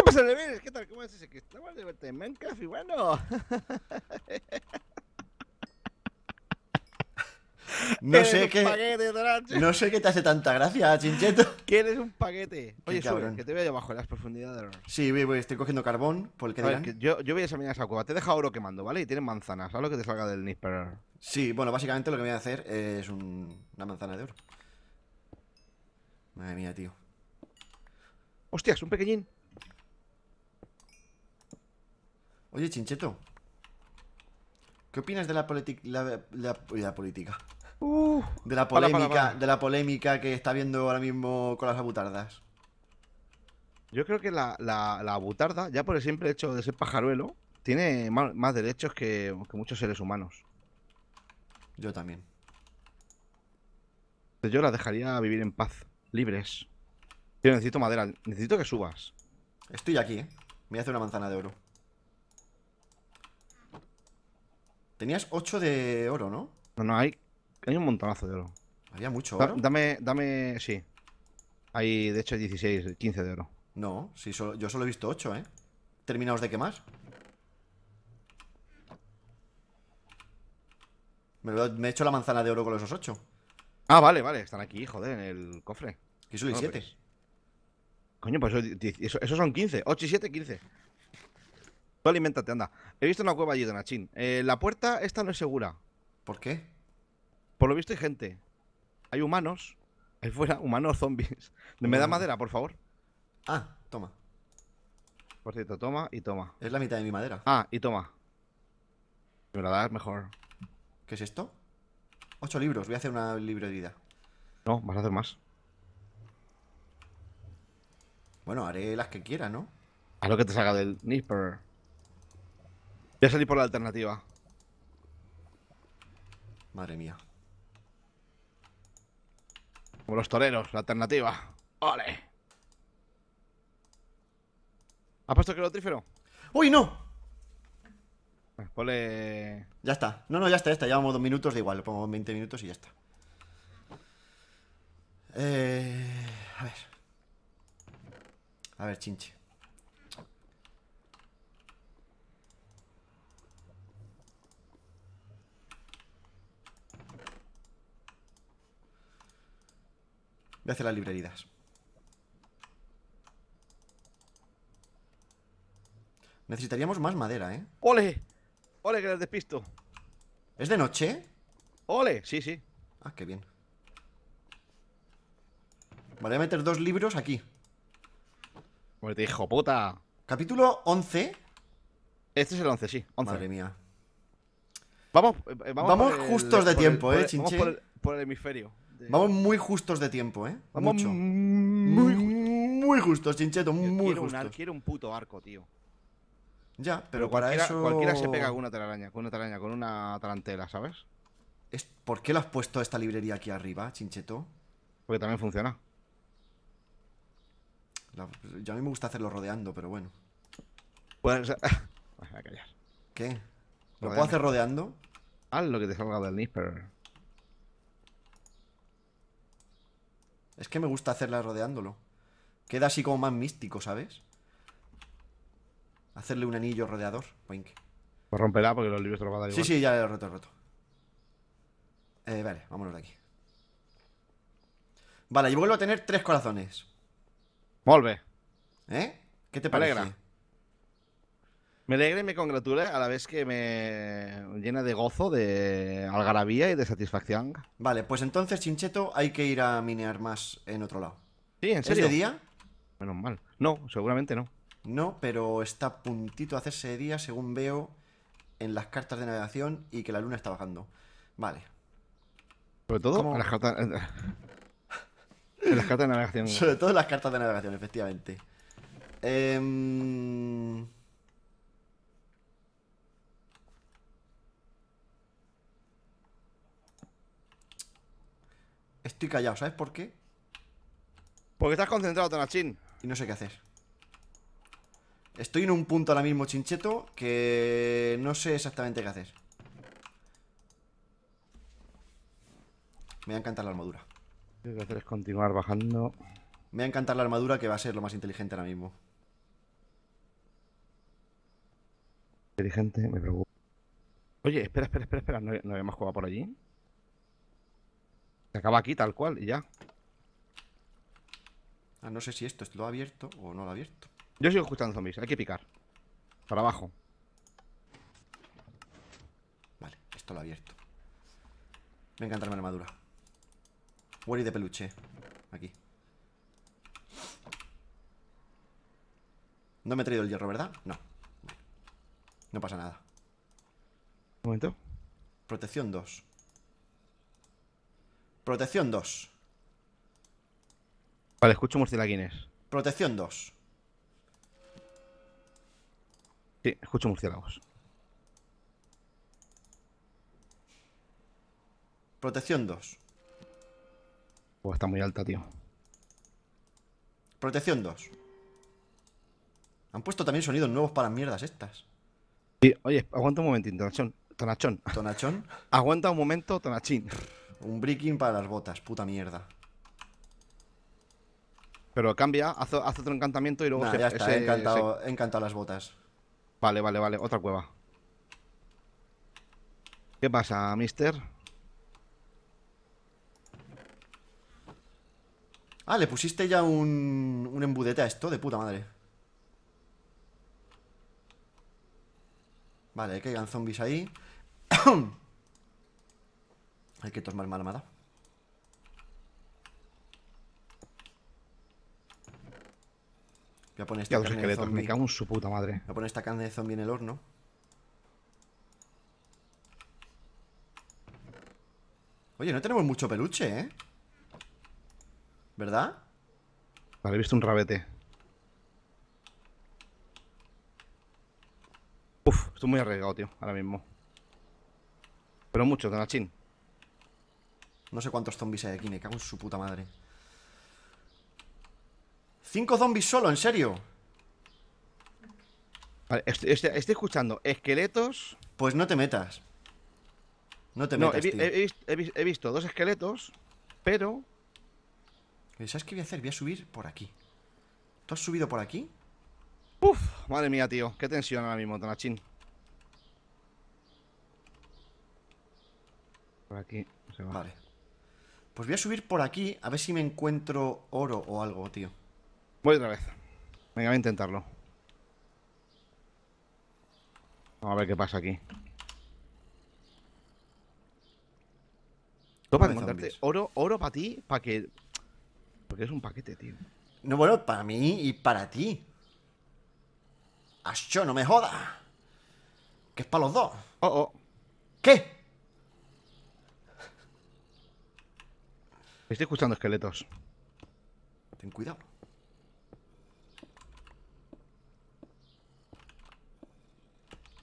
¿Qué pasa, Leveres? ¿Qué tal? ¿Cómo es ese que estamos de Minecraft y Bueno. No sé qué. no sé qué te hace tanta gracia, Chincheto. ¿Quieres un paquete? Oye, sube, que te veo abajo en las profundidades. Sí, voy, voy, estoy cogiendo carbón. Por el que yo, yo voy a examinar esa cueva. Te deja oro quemando, ¿vale? Y tienen manzanas. algo lo que te salga del Nisper? Sí, bueno, básicamente lo que voy a hacer es un... una manzana de oro. Madre mía, tío. Hostias, un pequeñín. Oye, Chincheto. ¿Qué opinas de la, la, la, la política? de la polémica, de la polémica que está habiendo ahora mismo con las abutardas. Yo creo que la, abutarda, ya por el simple hecho de ser pajaruelo, tiene más, derechos que, muchos seres humanos. Yo también. Yo las dejaría vivir en paz, libres. Pero necesito madera, necesito que subas. Estoy aquí, ¿eh? Me hace una manzana de oro. Tenías 8 de oro, ¿no? No, no, hay, hay un montonazo de oro. Había mucho oro. dame, dame, sí. Hay, de hecho, 16, 15 de oro. No, sí, yo solo he visto 8, ¿eh? Terminaos de quemar. Me, lo, me he hecho la manzana de oro con esos 8. Ah, vale, vale, están aquí, joder, en el cofre. Aquí solo hay 7. Coño, pues esos eso, son 15. 8 y 7, 15. Tú alimentate, anda. He visto una cueva allí, de Eh, la puerta esta no es segura. ¿Por qué? Por lo visto hay gente. Hay humanos. Ahí fuera, humanos zombies. Me da madera, por favor. Ah, toma. Por cierto, toma y toma. Es la mitad de mi madera. Ah, y toma. Si me la das, mejor. ¿Qué es esto? Ocho libros. Voy a hacer una vida. No, vas a hacer más. Bueno, haré las que quiera, ¿no? Haz lo que te salga del Nipper. Voy a salir por la alternativa. Madre mía. Como los toreros, la alternativa. ¡Ole! ¿Has puesto que lo trífero? ¡Uy, no! ponle... Ya está. No, no, ya está, ya está. Llevamos dos minutos, da igual. le pongo 20 minutos y ya está. Eh... A ver. A ver, chinche. hace las librerías. Necesitaríamos más madera, ¿eh? ¡Ole! ¡Ole, que las despisto! ¿Es de noche? ¡Ole! Sí, sí. Ah, qué bien. Vale, voy a meter dos libros aquí. hijo puta. Capítulo 11. Este es el 11, sí. 11. Madre mía. Vamos, eh, vamos, justos de tiempo, eh, chinche. por el, hemisferio. Vamos muy justos de tiempo, ¿eh? Vamos Mucho. Muy, muy justos, Chincheto, muy quiero justos. Un, quiero un puto arco, tío. Ya, pero, para eso. Cualquiera se pega con una telaraña, con una telaraña, con una tarantela, ¿sabes? ¿Es... ¿Por qué lo has puesto a esta librería aquí arriba, Chincheto? Porque también funciona. Yo a mí me gusta hacerlo rodeando, pero bueno. Pues. Voy a callar. ¿Qué? ¿Lo puedo hacer rodeando? Haz lo que te salga del Nisper. Es que me gusta hacerla rodeándolo. Queda así como más místico, ¿sabes? Hacerle un anillo rodeador, Pues romperá porque los libros te lo va a dar Sí, sí, ya lo he roto, lo he roto. Eh, vale, vámonos de aquí. Vale, y vuelvo a tener tres corazones. Volve. ¿Eh? ¿Qué te parece? Me alegra y me congratula a la vez que me llena de gozo, de algarabía y de satisfacción. Vale, pues entonces, Chincheto, hay que ir a minear más en otro lado. Sí, en serio. de día? Menos mal. No, seguramente no. No, pero está a puntito de hacerse de día, según veo en las cartas de navegación y que la luna está bajando. Vale. Sobre todo las cartas. en las cartas de navegación. Sobre todo en las cartas de navegación, efectivamente. Eh... estoy callado, ¿sabes por qué? Porque estás concentrado, Tonachín. Y no sé qué hacer. Estoy en un punto ahora mismo, chincheto, que no sé exactamente qué hacer. Me va a encantar la armadura. Lo que hacer es continuar bajando. Me va a encantar la armadura, que va a ser lo más inteligente ahora mismo. Inteligente, me preocupa. Oye, espera, espera, espera, espera. ¿No, no habíamos jugado por allí? Se acaba aquí tal cual y ya. Ah, no sé si esto lo ha abierto o no lo ha abierto. Yo sigo escuchando zombies, hay que picar. Para abajo. Vale, esto lo ha abierto. Me encanta la armadura. Worry de peluche. Aquí. No me he traído el hierro, ¿verdad? No. No pasa nada. Un momento. Protección 2. Protección 2. Vale, escucho murciélagos. Protección 2. Sí, escucho murciélagos. Protección 2. Pues está muy alta, tío. Protección 2. Han puesto también sonidos nuevos para mierdas estas. Sí, oye, aguanta un momentito Tonachón. ¿Tonachón? aguanta un momento, Tonachín. Un breaking para las botas, puta mierda. Pero cambia, haz, otro encantamiento y luego se, ya encantado, las botas. Vale, vale, vale, otra cueva. ¿Qué pasa, mister? Ah, le pusiste ya un, un embudete a esto, de puta madre. Vale, que hayan zombies ahí. Hay que tomar mala. Voy a poner esta carne de zombie. Me cago su puta madre. Voy a poner esta carne de zombie en el horno. Oye, no tenemos mucho peluche, ¿eh? ¿Verdad? Vale, he visto un rabete. Uf, estoy muy arriesgado, tío, ahora mismo. Pero mucho, Chin no sé cuántos zombies hay aquí, me cago en su puta madre Cinco zombies solo, ¿en serio? Vale, estoy, escuchando esqueletos Pues no te metas No te metas, he, visto dos esqueletos, pero... ¿Sabes qué voy a hacer? Voy a subir por aquí ¿Tú has subido por aquí? Uf, madre mía, tío Qué tensión ahora mismo, tanachín. Por aquí Vale. Pues voy a subir por aquí a ver si me encuentro oro o algo, tío. Voy otra vez. Venga, voy a intentarlo. Vamos a ver qué pasa aquí. Toma para oro, oro para ti, para que... Porque es un paquete, tío. No, bueno, para mí y para ti. ¡Ascho, no me joda! Que es para los dos. Oh, oh. ¿Qué? Estoy escuchando esqueletos. Ten cuidado.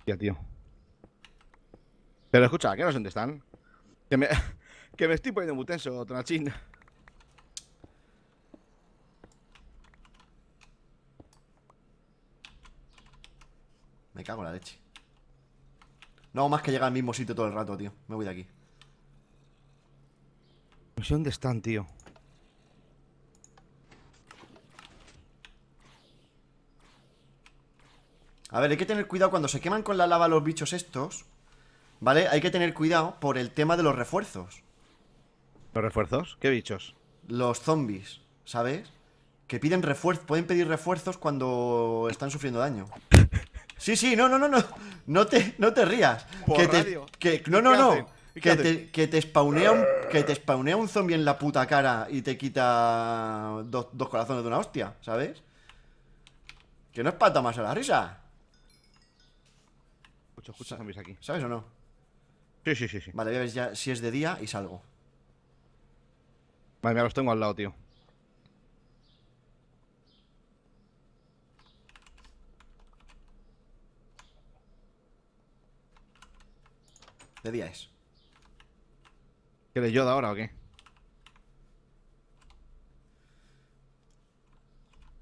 Ya, tío. Pero escucha, que no sé dónde están. Que me, que me estoy poniendo muy tenso, Tonachín. Me cago en la leche. No, hago más que llegar al mismo sitio todo el rato, tío. Me voy de aquí. No pues, sé dónde están, tío. A ver, hay que tener cuidado cuando se queman con la lava los bichos estos, ¿vale? Hay que tener cuidado por el tema de los refuerzos. ¿Los refuerzos? ¿Qué bichos? Los zombies, ¿sabes? Que piden refuerzos, pueden pedir refuerzos cuando están sufriendo daño. Sí, sí, no, no, no, no. No te, no te rías. que, no, no, no que te, que te, spawnea un, que te un zombie en la puta cara y te quita dos, corazones de una hostia, ¿sabes? Que no es para más a la risa. aquí. ¿Sabes o no? Sí, sí, sí, sí. Vale, voy a ver si es de día y salgo. Vale, mira, los tengo al lado, tío. De día es. ¿Que le Yoda ahora o qué?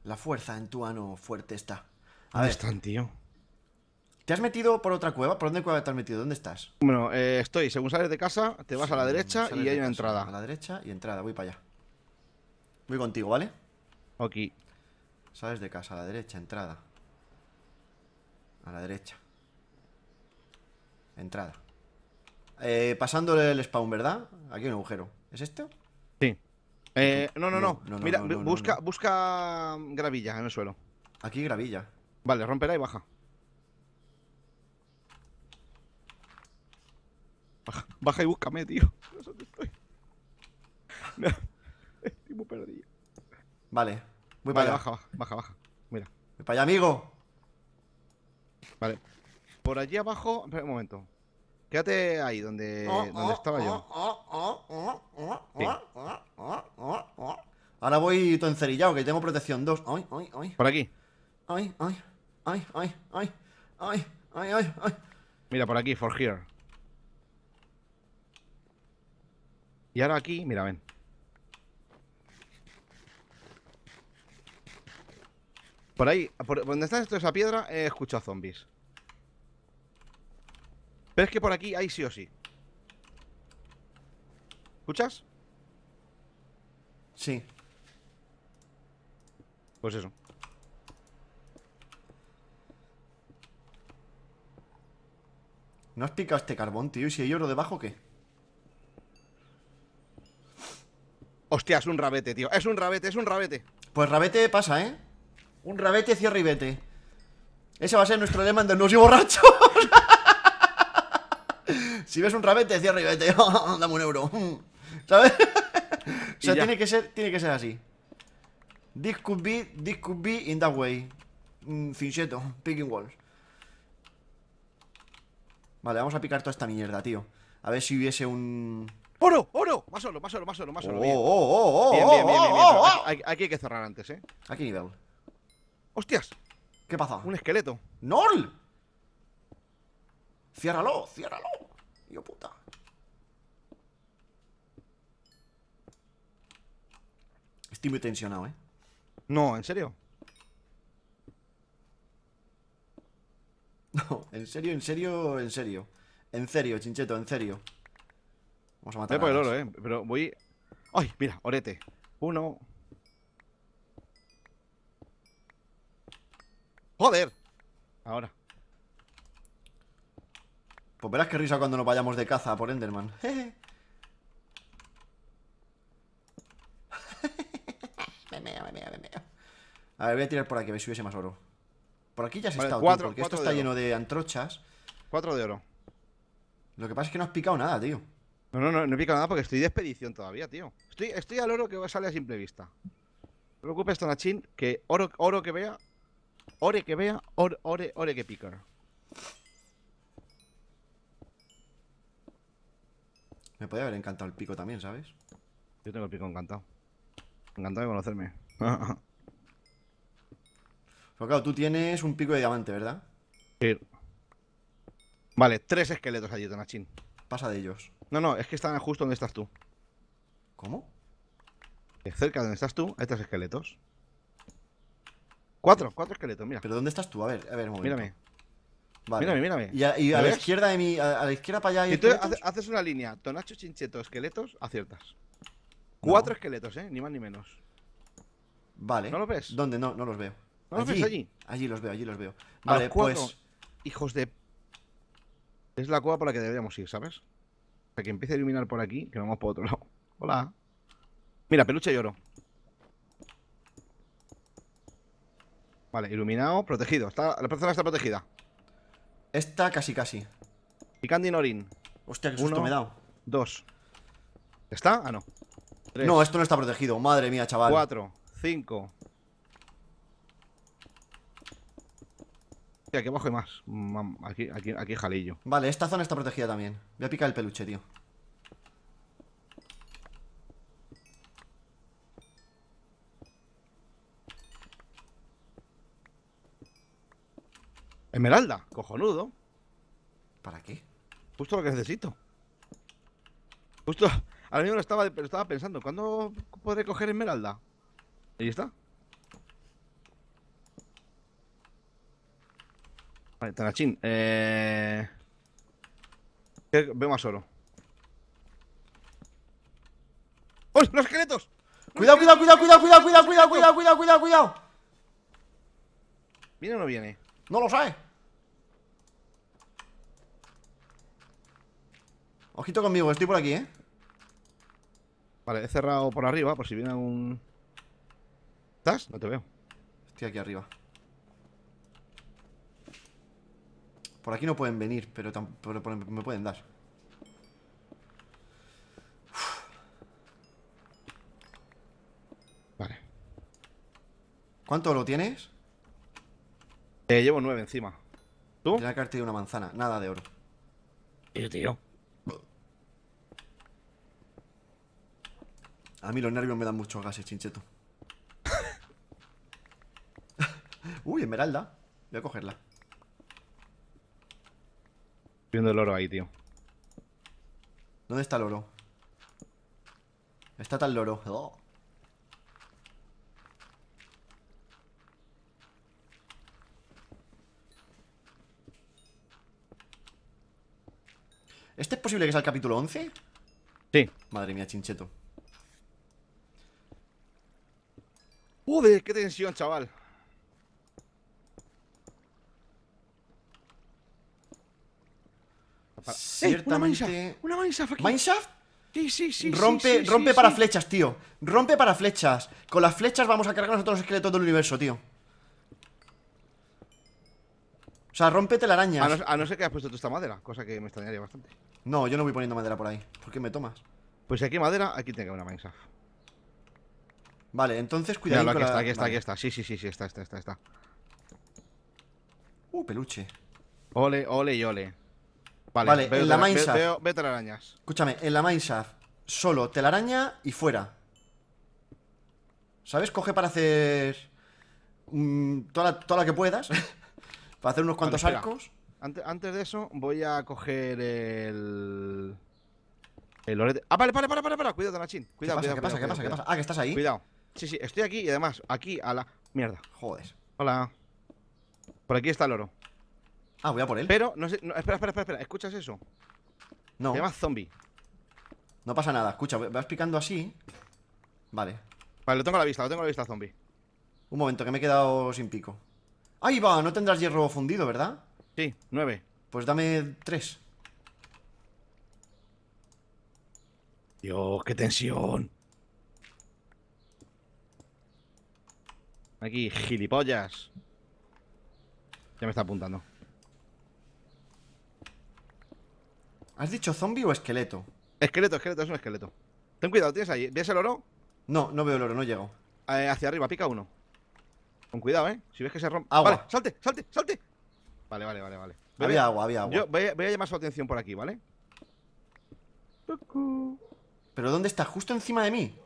La fuerza en tu ano fuerte está. A ver. tío? ¿Te has metido por otra cueva? ¿Por dónde cueva te has metido? ¿Dónde estás? Bueno, eh, estoy. Según sales de casa, te vas a la derecha y hay una entrada. A la derecha y entrada. Voy para allá. Voy contigo, ¿vale? Ok. Sales de casa, a la derecha, entrada. A la derecha. Entrada. Eh, pasándole el spawn, ¿verdad? Aquí hay un agujero. ¿Es este? Sí. Eh, no, no, no, Mira, busca, busca gravilla en el suelo. Aquí gravilla. Vale, romperá y baja. Baja, y búscame, tío. No dónde estoy. estoy muy perdido. Vale, voy para allá. Baja, baja, baja, baja. Mira. Voy para allá, amigo. Vale. Por allí abajo. Espera un momento. Fíjate ahí donde, oh, oh, estaba yo. Ahora voy todo encerillado, que tengo protección 2. Por aquí. Ay, ay, ay, ay, ay, ay, ay, Mira, por aquí, for here. Y ahora aquí, mira, ven. Por ahí, por donde está esa piedra, he escuchado zombies. Pero es que por aquí hay sí o sí. ¿Escuchas? Sí. Pues eso. ¿No has picado este carbón, tío? ¿Y si hay oro debajo qué? Hostia, es un rabete, tío. Es un rabete, es un rabete. Pues rabete pasa, ¿eh? Un rabete cierra y vete. Ese va a ser nuestro lema de no soy borracho si ves un rabete, cierra y vete oh, dame un euro. ¿Sabes? o sea, tiene que, ser, tiene que ser así. This could be, this could be in that way. Mm, Fincheto, picking walls. Vale, vamos a picar toda esta mierda, tío. A ver si hubiese un... ¡Oro! ¡Oro! Más oro, más oro, más oro, más oro. Oh, oh Oh, oh, bien, bien, oh, bien, bien, oh, Aquí, hay que cerrar antes, ¿eh? Aquí qué nivel? ¡Hostias! ¿Qué pasa? Un esqueleto. ¡Nol! ¡Ciérralo! ¡Ciérralo! Estoy muy tensionado, ¿eh? No, ¿en serio? No, en serio, en serio, en serio. En serio, chincheto, en serio. Vamos a matar. Voy por el oro, eh. Pero voy. ¡Ay! Mira, orete. Uno. ¡Joder! Ahora. Pues verás qué risa cuando nos vayamos de caza por Enderman. me meo, me A ver, voy a tirar por aquí, a ver si más oro. Por aquí ya has estado, tío, porque esto está lleno de antrochas. Cuatro de oro. Lo que pasa es que no has picado nada, tío. No, no, no, no he picado nada porque estoy de expedición todavía, tío. Estoy, estoy al oro que sale a simple vista. No te preocupes, Tonachín, que oro, oro que vea, ore que vea, ore, ore que pica. Me podía haber encantado el pico también, ¿sabes? Yo tengo el pico encantado. Encantado de conocerme. Pero tú tienes un pico de diamante, ¿verdad? Sí. Vale, tres esqueletos allí, Tonachín. Pasa de ellos. No, no, es que están justo donde estás tú. ¿Cómo? Cerca de donde estás tú estos esqueletos. Cuatro, cuatro esqueletos, mira. ¿Pero dónde estás tú? A ver, a ver, un momento. Mírame. Mírame, mírame. Y a, la izquierda de mi. A, la izquierda para allá. entonces haces una línea: Tonacho, Chincheto, esqueletos, aciertas. Cuatro esqueletos, ¿eh? Ni más ni menos. Vale. ¿No los ves? ¿Dónde? No, no los veo. ¿No los ves allí? Allí los veo, allí los veo. Vale, pues. Hijos de. Es la cueva por la que deberíamos ir, ¿sabes? Para que empiece a iluminar por aquí, que vamos por otro lado. Hola. Mira, peluche y oro. Vale, iluminado, protegido. la persona está protegida. Esta casi casi. Candy Norin. Hostia, qué susto me he dado. Dos. ¿Está? Ah, no. no, esto no está protegido. Madre mía, chaval. Cuatro, cinco. aquí abajo hay más. Aquí, aquí, aquí jalillo. Vale, esta zona está protegida también. Voy a picar el peluche, tío. Esmeralda, cojonudo. ¿Para qué? Justo lo que necesito. Justo, ahora mismo lo estaba, estaba pensando, ¿cuándo podré coger esmeralda? Ahí está. Vale, Tanachín, eh... Veo más oro. ¡Oh, los esqueletos! Cuidado, cuidado, cuidado, cuidado, cuidado, cuidado, cuidado, cuidado, cuidado, cuidado, cuidado. ¿Viene o no viene? No lo sabe. Ojito conmigo, estoy por aquí, ¿eh? Vale, he cerrado por arriba, por si viene algún... ¿Estás? No te veo. Estoy aquí arriba. Por aquí no pueden venir, pero, me pueden dar. Vale. ¿Cuánto lo tienes? Eh, llevo nueve encima. ¿Tú? Tiene que haber una manzana, nada de oro. Tío, tío. A mí los nervios me dan mucho gases, chincheto. Uy, esmeralda. Voy a cogerla. Viendo el oro ahí, tío. ¿Dónde está el oro? Está tal oro. Oh. ¿Este es posible que sea el capítulo 11? Sí. Madre mía, chincheto. Joder, qué tensión, chaval. Ciertamente. Eh, una mineshaft. Una mineshaft. Sí, sí, sí. Rompe, rompe para flechas, tío. Rompe para flechas. Con las flechas vamos a cargarnos a todos los esqueletos del universo, tío. O sea, rompete la arañas a no ser que hayas puesto tú esta madera, cosa que me extrañaría bastante. No, yo no voy poniendo madera por ahí. ¿Por qué me tomas? Pues si aquí hay madera, aquí tengo una mineshaft. Vale, entonces cuidado. la... aquí está, aquí está, aquí está. Sí, sí, sí, sí, está, está, está, está. Uh, peluche. Ole, ole y ole. Vale, en la mineshaft. Veo, telarañas. Escúchame, en la mineshaft, solo telaraña y fuera. ¿Sabes? Coge para hacer. Mm, toda, la, toda, que puedas. para hacer unos cuantos arcos. Antes, antes de eso, voy a coger el. El orete. Ah, vale, vale, vale, para, para. Cuidado, Nachin. Cuidado, ¿Qué pasa, ¿qué, pasa ¿qué pasa, ¿qué pasa? Ah, que estás ahí. Cuidado. Sí, sí, estoy aquí y además, aquí a la... Mierda. Joder. Hola. Por aquí está el oro. Ah, voy a por él. Pero, no sé... espera, espera, espera, espera. ¿Escuchas eso? No. Se llama zombie. No pasa nada. Escucha, vas picando así. Vale. Vale, lo tengo a la vista, lo tengo a la vista, zombie. Un momento, que me he quedado sin pico. Ahí va, no tendrás hierro fundido, ¿verdad? Sí, nueve. Pues dame tres. Dios, qué tensión. Aquí, gilipollas. Ya me está apuntando. ¿Has dicho zombie o esqueleto? Esqueleto, esqueleto, es un esqueleto. Ten cuidado, tienes ahí. ¿Ves el oro? No, no veo el oro, no llego. Eh, hacia arriba, pica uno. Con cuidado, ¿eh? Si ves que se rompe. Agua. Vale, salte, salte, salte. Vale, vale, vale, vale. había agua, había agua. Yo voy a, llamar su atención por aquí, ¿vale? ¿Pero dónde está? ¿Justo encima de mí?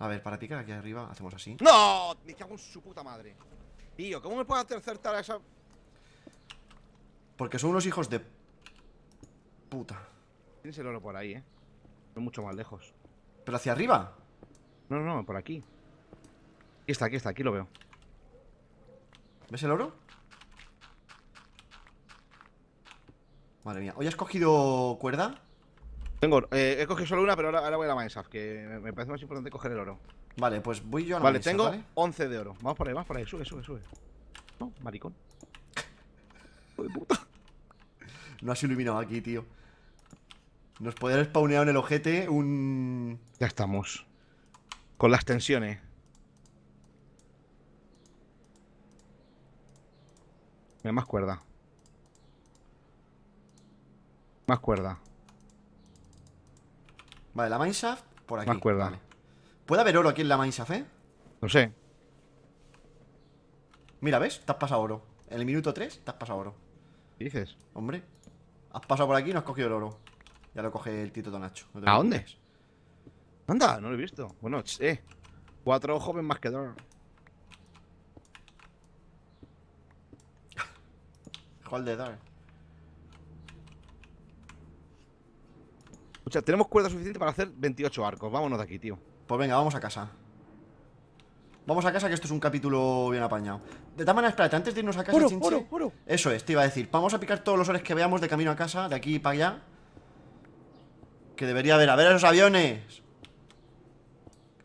A ver, para picar aquí arriba, hacemos así. ¡No! Me cago en su puta madre. Tío, ¿cómo me puedo acertar a esa...? Porque son unos hijos de... Puta. Tienes el oro por ahí, ¿eh? Es mucho más lejos. ¿Pero hacia arriba? No, no, no, por aquí. Aquí está, aquí está, aquí lo veo. ¿Ves el oro? Madre mía. ¿Hoy has cogido cuerda? Tengo, eh, he cogido solo una, pero ahora, voy a la mineshaft que me parece más importante coger el oro. Vale, pues voy yo a la Vale, tengo 11 de oro. Vamos por ahí, vamos por ahí. Sube, sube, sube. No, oh, maricón. puta. No has iluminado aquí, tío. Nos haber spawnear en el ojete un... Ya estamos. Con las tensiones. Me más cuerda. Más cuerda. Vale, la mineshaft por aquí. Me ¿Puede haber oro aquí en la mineshaft, eh? No sé. Mira, ¿ves? Te has pasado oro. En el minuto 3 te has pasado oro. ¿Qué dices? Hombre, has pasado por aquí y no has cogido el oro. Ya lo coge el Tito Tonacho. ¿A dónde? Anda, no lo he visto. Bueno, eh. Cuatro jóvenes más que dos. ¿Cuál de dar? tenemos cuerda suficiente para hacer 28 arcos. Vámonos de aquí, tío. Pues venga, vamos a casa. Vamos a casa, que esto es un capítulo bien apañado. De tal manera, espérate, antes de irnos a casa, Eso es, te iba a decir. Vamos a picar todos los ores que veamos de camino a casa, de aquí para allá. Que debería haber, a ver a esos aviones.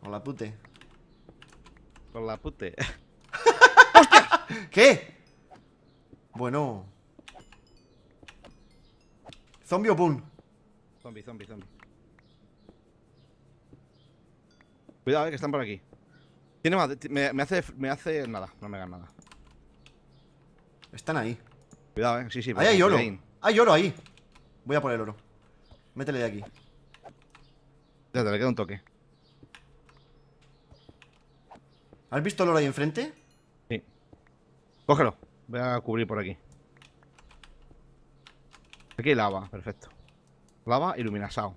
Con la pute. Con la pute. ¿Qué? Bueno. Zombie o boom. Zombie, zombie, zombie. Cuidado, eh, que están por aquí. Tiene más, me, hace, me hace nada, no me hagan nada. Están ahí. Cuidado, eh. Sí, sí. Ahí hay oro. Ahí. Hay oro ahí. Voy a por el oro. Métele de aquí. Ya te le queda un toque. ¿Has visto el oro ahí enfrente? Sí. Cógelo. Voy a cubrir por aquí. Aquí hay lava, perfecto. Lava, iluminasao.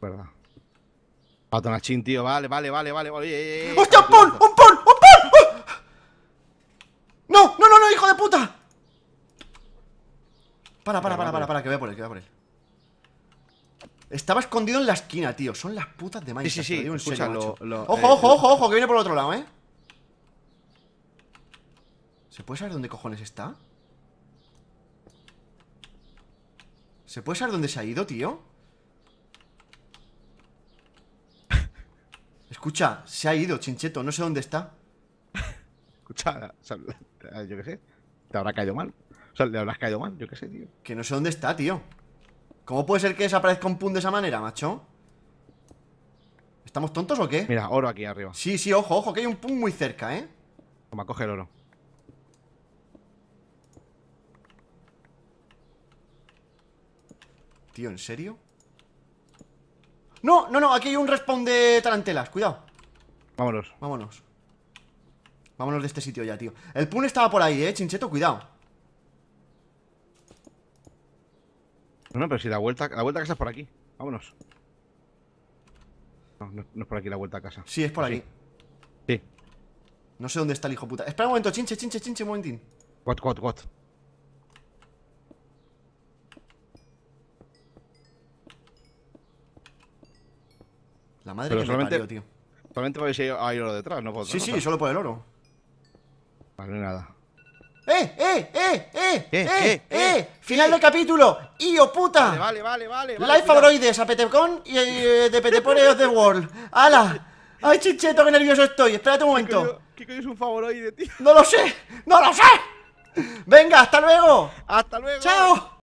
Verdad. Patonachín, tío. Vale, vale, vale, vale. vale. ¡Hostia, un pon! ¡Un pon! ¡Un pon! ¡No! ¡No, no, no, hijo de puta! Para, para, para, para, para, que voy a por él, que voy por él. Estaba escondido en la esquina, tío. Son las putas de Minecraft. Sí, sí, sí. ojo, eh, ojo, ojo, ojo, que viene por el otro lado, ¿eh? ¿Se puede saber dónde cojones está? ¿Se puede saber dónde se ha ido, tío? Escucha, se ha ido, Chincheto, no sé dónde está. Escucha, eh, yo qué sé, te habrá caído mal. O sea, le habrás caído mal, yo qué sé, tío. Que no sé dónde está, tío. ¿Cómo puede ser que desaparezca un pun de esa manera, macho? ¿Estamos tontos o qué? Mira, oro aquí arriba. Sí, sí, ojo, ojo, que hay un pum muy cerca, ¿eh? Toma, coge el oro. Tío, ¿en serio? ¡No! No, no, aquí hay un respawn de tarantelas Cuidado Vámonos Vámonos Vámonos de este sitio ya, tío El pun estaba por ahí, eh, chincheto, cuidado No, pero si la vuelta, la vuelta a casa es por aquí Vámonos no, no, es por aquí la vuelta a casa Sí, es por aquí Sí No sé dónde está el hijo puta Espera un momento, chinche, chinche, chinche, un momentín What, what, what La madre Pero que solamente, me parió, tío. Solamente porque si hay oro detrás, no puedo. Sí, sí, solo por el oro. Vale, nada. ¡Eh, eh, eh, eh! ¡Eh, eh, eh! ¡Final del capítulo! ¡Io puta! Vale, vale, vale. vale Life Abroides, a Petecon y eh, de Petepone of the World. ¡Hala! ¡Ay, chicheto, qué nervioso estoy! Espérate un momento. ¿Qué coño es un favoroide, tío? ¡No lo sé! ¡No lo sé! ¡Venga, hasta luego! ¡Hasta luego! ¡Chao!